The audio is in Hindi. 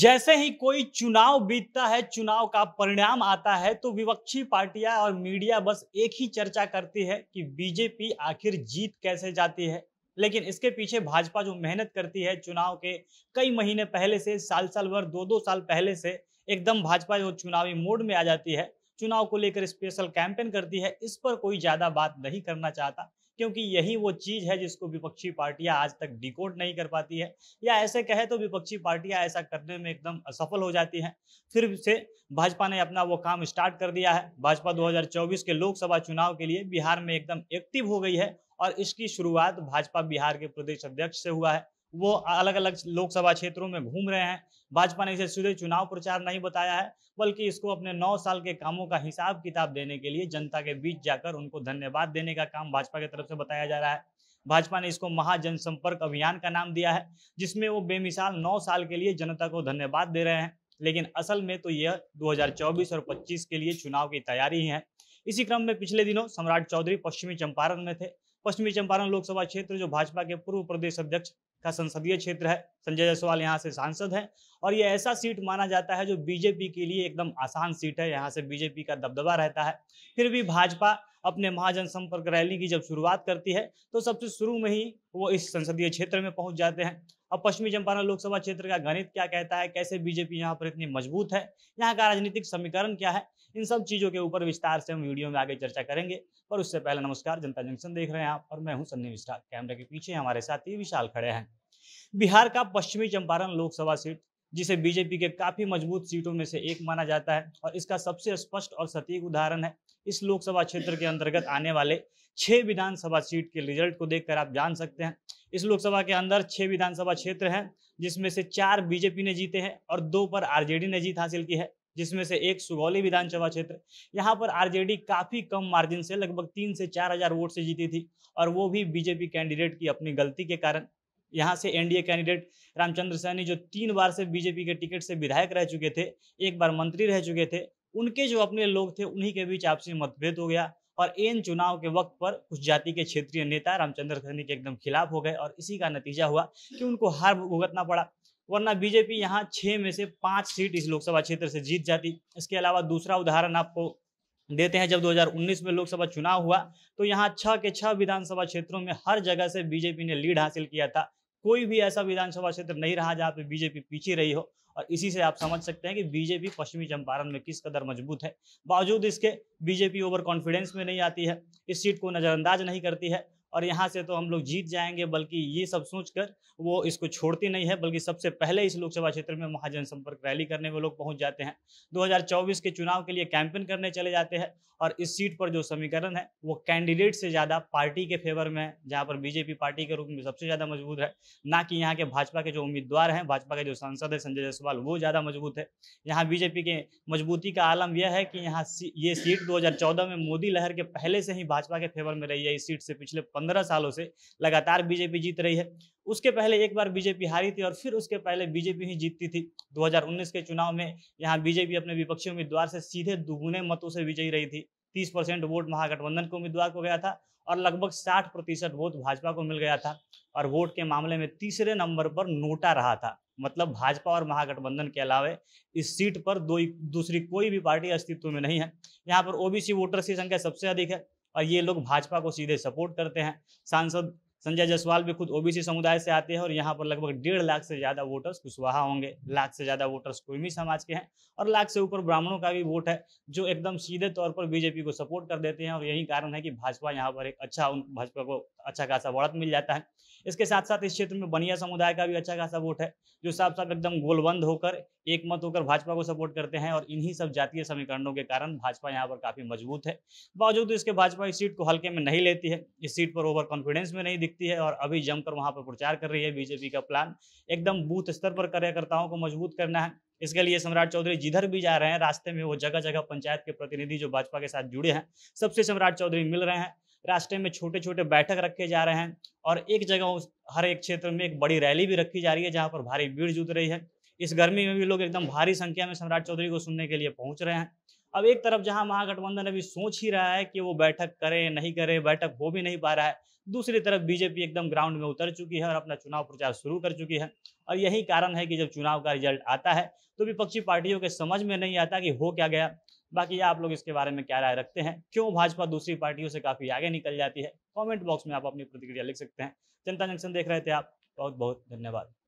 जैसे ही कोई चुनाव बीतता है चुनाव का परिणाम आता है तो विपक्षी पार्टियां और मीडिया बस एक ही चर्चा करती है कि बीजेपी आखिर जीत कैसे जाती है लेकिन इसके पीछे भाजपा जो मेहनत करती है चुनाव के कई महीने पहले से साल साल भर दो दो साल पहले से एकदम भाजपा जो चुनावी मोड में आ जाती है चुनाव को लेकर स्पेशल कैंपेन करती है इस पर कोई ज्यादा बात नहीं करना चाहता क्योंकि यही वो चीज है जिसको विपक्षी पार्टियां आज तक डिकोड नहीं कर पाती है या ऐसे कहे तो विपक्षी पार्टियां ऐसा करने में एकदम असफल हो जाती हैं फिर से भाजपा ने अपना वो काम स्टार्ट कर दिया है भाजपा 2024 के लोकसभा चुनाव के लिए बिहार में एकदम एक्टिव हो गई है और इसकी शुरुआत भाजपा बिहार के प्रदेश अध्यक्ष से हुआ है वो अलग अलग लोकसभा क्षेत्रों में घूम रहे हैं भाजपा ने इसे सीधे चुनाव प्रचार नहीं बताया है बल्कि इसको अपने नौ साल के कामों का हिसाब किताब देने के लिए जनता के बीच जाकर उनको धन्यवाद देने का काम भाजपा की तरफ से बताया जा रहा है भाजपा ने इसको महाजनसंपर्क अभियान का नाम दिया है जिसमें वो बेमिसाल नौ साल के लिए जनता को धन्यवाद दे रहे हैं लेकिन असल में तो यह 2024 और 25 के लिए चुनाव की तैयारी है इसी क्रम में पिछले दिनों सम्राट चौधरी पश्चिमी चंपारण में थे पश्चिमी चंपारण लोकसभा क्षेत्र जो भाजपा के पूर्व प्रदेश अध्यक्ष का संसदीय क्षेत्र है संजय जायसवाल यहाँ से सांसद हैं और ये ऐसा सीट माना जाता है जो बीजेपी के लिए एकदम आसान सीट है यहाँ से बीजेपी का दबदबा रहता है फिर भी भाजपा अपने महाजन संपर्क रैली की जब शुरुआत करती है तो सबसे शुरू में ही वो इस संसदीय क्षेत्र में पहुंच जाते हैं अब पश्चिमी चंपारण लोकसभा क्षेत्र का गणित क्या कहता है कैसे बीजेपी यहाँ पर इतनी मजबूत है यहाँ का राजनीतिक समीकरण क्या है इन सब चीजों के ऊपर विस्तार से हम वीडियो में आगे चर्चा करेंगे पर उससे पहले नमस्कार जनता जंक्शन देख रहे हैं आप और मैं हूँ सन्नी मिश्रा कैमरे के पीछे हमारे साथी विशाल खड़े हैं बिहार का पश्चिमी चंपारण लोकसभा सीट जिसे बीजेपी के काफी मजबूत सीटों में से एक माना जाता है और इसका सबसे स्पष्ट और सटीक उदाहरण है इस लोकसभा क्षेत्र के अंतर्गत आने वाले छह विधानसभा सीट के रिजल्ट को देखकर आप जान सकते हैं इस लोकसभा के अंदर छः विधानसभा क्षेत्र हैं जिसमें से चार बीजेपी ने जीते हैं और दो पर आरजेडी ने जीत हासिल की है जिसमें से एक सुगौली विधानसभा क्षेत्र यहाँ पर आरजेडी काफी कम मार्जिन से लगभग तीन से चार हजार वोट से जीती थी और वो भी बीजेपी कैंडिडेट की अपनी गलती के कारण यहाँ से एनडीए कैंडिडेट रामचंद्र सैनी जो तीन बार से बीजेपी के टिकट से विधायक रह चुके थे एक बार मंत्री रह चुके थे उनके जो अपने लोग थे उन्हीं के बीच आपसी मतभेद हो गया और इन चुनाव के वक्त पर कुछ जाति के क्षेत्रीय नेता रामचंद्र खन्नी के एकदम खिलाफ हो गए और इसी का नतीजा हुआ कि उनको हार भुगतना पड़ा वरना बीजेपी यहाँ छः में से पाँच सीट इस लोकसभा क्षेत्र से जीत जाती इसके अलावा दूसरा उदाहरण आपको देते हैं जब 2019 में लोकसभा चुनाव हुआ तो यहाँ छः के छः विधानसभा क्षेत्रों में हर जगह से बीजेपी ने लीड हासिल किया था कोई भी ऐसा विधानसभा क्षेत्र नहीं रहा जहाँ पे बीजेपी पीछे रही हो और इसी से आप समझ सकते हैं कि बीजेपी पश्चिमी चंपारण में किस कदर मजबूत है बावजूद इसके बीजेपी ओवर कॉन्फिडेंस में नहीं आती है इस सीट को नज़रअंदाज नहीं करती है और यहाँ से तो हम लोग जीत जाएंगे बल्कि ये सब सोचकर वो इसको छोड़ती नहीं है बल्कि सबसे पहले इस लोकसभा क्षेत्र में महाजन संपर्क रैली करने में लोग पहुँच जाते हैं 2024 के चुनाव के लिए कैंपेन करने चले जाते हैं और इस सीट पर जो समीकरण है वो कैंडिडेट से ज़्यादा पार्टी के फेवर में है जहाँ पर बीजेपी पार्टी के रूप में सबसे ज़्यादा मजबूत है ना कि यहाँ के भाजपा के जो उम्मीदवार हैं भाजपा के जो सांसद है संजय जायसवाल वो ज़्यादा मजबूत है यहाँ बीजेपी के मजबूती का आलम यह है कि यहाँ ये सीट दो में मोदी लहर के पहले से ही भाजपा के फेवर में रही है इस सीट से पिछले पंद्रह सालों से लगातार बीजेपी जीत रही है उसके पहले एक बार बीजेपी हारी थी और फिर उसके पहले बीजेपी ही जीतती थी 2019 के चुनाव में यहाँ बीजेपी अपने विपक्षी उम्मीदवार से सीधे दुगुने मतों से विजयी रही थी 30 परसेंट वोट महागठबंधन के उम्मीदवार को गया था और लगभग 60 प्रतिशत वोट भाजपा को मिल गया था और वोट के मामले में तीसरे नंबर पर नोटा रहा था मतलब भाजपा और महागठबंधन के अलावे इस सीट पर दो दूसरी कोई भी पार्टी अस्तित्व में नहीं है यहाँ पर ओबीसी वोटर्स की संख्या सबसे अधिक है और ये लोग भाजपा को सीधे सपोर्ट करते हैं सांसद संजय जायसवाल भी खुद ओबीसी समुदाय से आते हैं और यहाँ पर लगभग डेढ़ लाख से ज्यादा वोटर्स कुशवाहा होंगे लाख से ज्यादा वोटर्स कुर्मी समाज के हैं और लाख से ऊपर ब्राह्मणों का भी वोट है जो एकदम सीधे तौर पर बीजेपी को सपोर्ट कर देते हैं और यही कारण है कि भाजपा यहाँ पर एक अच्छा उन भाजपा को अच्छा खासा बढ़त मिल जाता है इसके साथ साथ इस क्षेत्र में बनिया समुदाय का भी अच्छा खासा वोट है जो साफ साफ एकदम गोलबंद होकर एक मत होकर भाजपा को सपोर्ट करते हैं और इन्हीं सब जातीय समीकरणों के कारण भाजपा यहाँ पर काफी मजबूत है बावजूद इसके भाजपा इस सीट को हल्के में नहीं लेती है इस सीट पर ओवर कॉन्फिडेंस में नहीं दिखती है और अभी जमकर वहां पर प्रचार कर रही है बीजेपी का प्लान एकदम बूथ स्तर पर कार्यकर्ताओं को मजबूत करना है इसके लिए सम्राट चौधरी जिधर भी जा रहे हैं रास्ते में वो जगह जगह पंचायत के प्रतिनिधि जो भाजपा के साथ जुड़े हैं सबसे सम्राट चौधरी मिल रहे हैं रास्ते में छोटे छोटे बैठक रखे जा रहे हैं और एक जगह हर एक क्षेत्र में एक बड़ी रैली भी रखी जा रही है जहाँ पर भारी भीड़ जुट रही है इस गर्मी में भी लोग एकदम भारी संख्या में सम्राट चौधरी को सुनने के लिए पहुंच रहे हैं अब एक तरफ जहां महागठबंधन अभी सोच ही रहा है कि वो बैठक करे नहीं करे बैठक हो भी नहीं पा रहा है दूसरी तरफ बीजेपी एकदम ग्राउंड में उतर चुकी है और अपना चुनाव प्रचार शुरू कर चुकी है और यही कारण है कि जब चुनाव का रिजल्ट आता है तो विपक्षी पार्टियों के समझ में नहीं आता कि हो क्या गया बाकी आप लोग इसके बारे में क्या राय रखते हैं क्यों भाजपा दूसरी पार्टियों से काफी आगे निकल जाती है कॉमेंट बॉक्स में आप अपनी प्रतिक्रिया लिख सकते हैं जनता जंक्शन देख रहे थे आप बहुत बहुत धन्यवाद